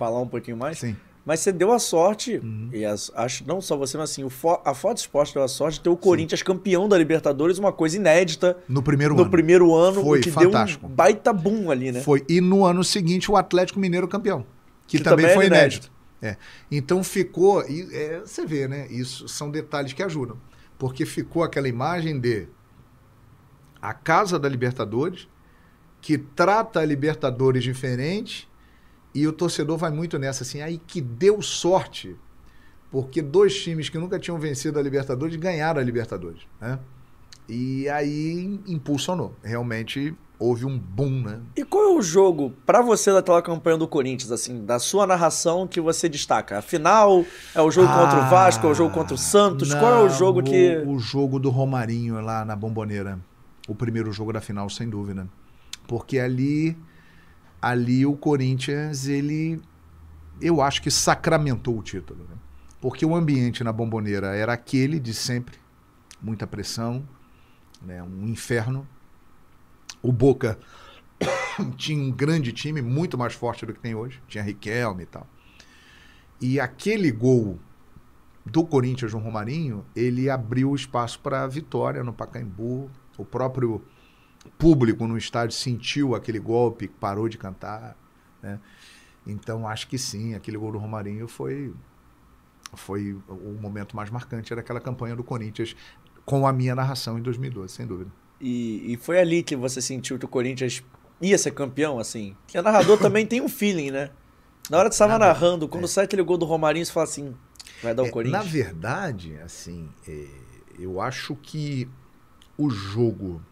falar um pouquinho mais. Sim. Mas você deu a sorte, uhum. e as, acho não só você, mas assim, fo, a Foto Esporte deu a sorte de ter o Corinthians Sim. campeão da Libertadores, uma coisa inédita. No primeiro no ano. No primeiro ano, Foi que fantástico. deu um baita boom ali, né? Foi. E no ano seguinte, o Atlético Mineiro campeão, que, que também, também, é foi inédito. inédito. É. Então ficou, e, é, você vê, né? Isso são detalhes que ajudam. Porque ficou aquela imagem de a casa da Libertadores, que trata a Libertadores diferente e o torcedor vai muito nessa, assim, aí que deu sorte, porque dois times que nunca tinham vencido a Libertadores ganharam a Libertadores, né? E aí impulsionou. Realmente houve um boom, né? E qual é o jogo para você daquela campanha do Corinthians, assim, da sua narração que você destaca? A final é o jogo ah, contra o Vasco, é o jogo contra o Santos? Não, qual é o jogo o, que o jogo do Romarinho lá na Bomboneira, o primeiro jogo da final, sem dúvida, porque ali ali o Corinthians, ele, eu acho que sacramentou o título. Né? Porque o ambiente na bomboneira era aquele de sempre, muita pressão, né? um inferno. O Boca tinha um grande time, muito mais forte do que tem hoje, tinha Riquelme e tal. E aquele gol do Corinthians no Romarinho, ele abriu espaço para a vitória no Pacaembu. O próprio público no estádio sentiu aquele golpe, parou de cantar, né? Então acho que sim, aquele gol do Romarinho foi foi o momento mais marcante era aquela campanha do Corinthians com a minha narração em 2012, sem dúvida. E, e foi ali que você sentiu que o Corinthians ia ser campeão, assim? Que o narrador também tem um feeling, né? Na hora que você estava narrando, quando é. sai aquele gol do Romarinho, você fala assim, vai dar o é, Corinthians? Na verdade, assim, é, eu acho que o jogo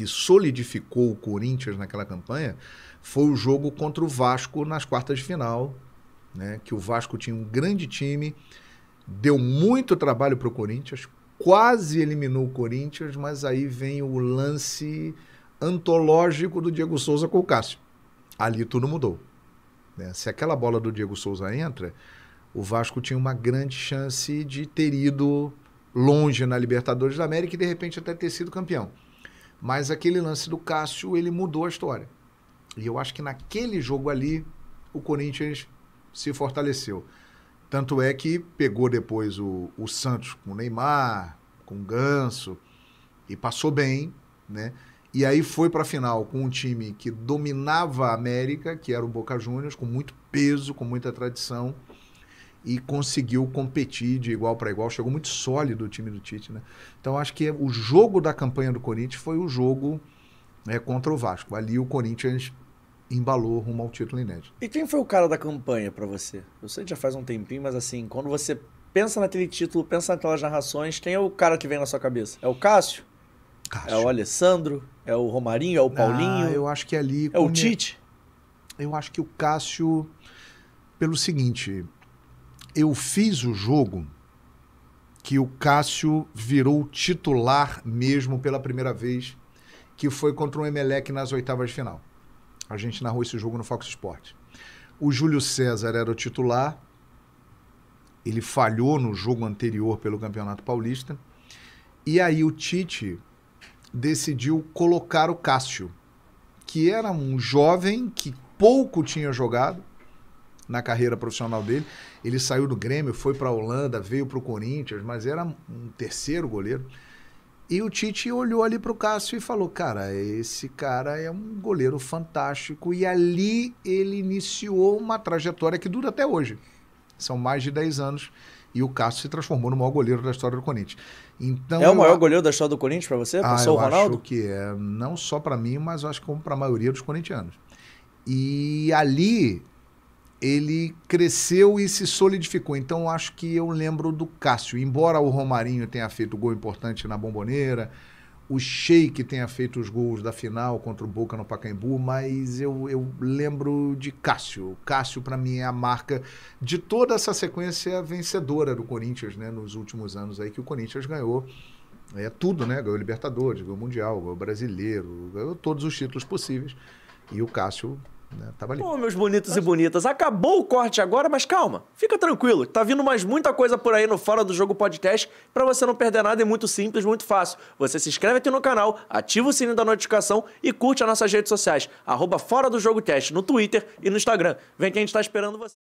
que solidificou o Corinthians naquela campanha foi o jogo contra o Vasco nas quartas de final, né? Que o Vasco tinha um grande time, deu muito trabalho para o Corinthians, quase eliminou o Corinthians, mas aí vem o lance antológico do Diego Souza com o Cássio. Ali tudo mudou. Né? Se aquela bola do Diego Souza entra, o Vasco tinha uma grande chance de ter ido longe na Libertadores da América e de repente até ter sido campeão. Mas aquele lance do Cássio, ele mudou a história. E eu acho que naquele jogo ali, o Corinthians se fortaleceu. Tanto é que pegou depois o, o Santos com o Neymar, com o Ganso, e passou bem, né? E aí foi para a final com um time que dominava a América, que era o Boca Juniors, com muito peso, com muita tradição e conseguiu competir de igual para igual. Chegou muito sólido o time do Tite, né? Então acho que o jogo da campanha do Corinthians foi o jogo né, contra o Vasco. Ali o Corinthians embalou rumo ao título inédito. E quem foi o cara da campanha para você? Eu sei que já faz um tempinho, mas assim, quando você pensa naquele título, pensa naquelas narrações, quem é o cara que vem na sua cabeça? É o Cássio? Cássio. É o Alessandro? É o Romarinho? É o Paulinho? Ah, eu acho que ali... É o Tite? Eu acho que o Cássio... Pelo seguinte, eu fiz o jogo que o Cássio virou titular mesmo pela primeira vez, que foi contra o Emelec nas oitavas de final. A gente narrou esse jogo no Fox Sports. O Júlio César era o titular. Ele falhou no jogo anterior pelo Campeonato Paulista. E aí o Tite decidiu colocar o Cássio, que era um jovem que pouco tinha jogado, na carreira profissional dele. Ele saiu do Grêmio, foi para a Holanda, veio para o Corinthians, mas era um terceiro goleiro. E o Tite olhou ali para o Cássio e falou: Cara, esse cara é um goleiro fantástico. E ali ele iniciou uma trajetória que dura até hoje. São mais de 10 anos. E o Cássio se transformou no maior goleiro da história do Corinthians. Então, é o maior eu... goleiro da história do Corinthians para você? Ah, o Ronaldo? Acho que é. Não só para mim, mas acho que como para a maioria dos corintianos. E ali ele cresceu e se solidificou. Então acho que eu lembro do Cássio. Embora o Romarinho tenha feito gol importante na Bomboneira, o Sheik tenha feito os gols da final contra o Boca no Pacaembu, mas eu, eu lembro de Cássio. Cássio, para mim, é a marca de toda essa sequência vencedora do Corinthians, né? Nos últimos anos aí que o Corinthians ganhou é, tudo, né? Ganhou Libertadores, ganhou Mundial, ganhou Brasileiro, ganhou todos os títulos possíveis. E o Cássio né? Tava tá ali. Pô, meus bonitos e bonitas, acabou o corte agora, mas calma, fica tranquilo. Tá vindo mais muita coisa por aí no Fora do Jogo Podcast para você não perder nada. É muito simples, muito fácil. Você se inscreve aqui no canal, ativa o sininho da notificação e curte as nossas redes sociais, arroba Fora do Jogo Cast no Twitter e no Instagram. Vem que a gente tá esperando você.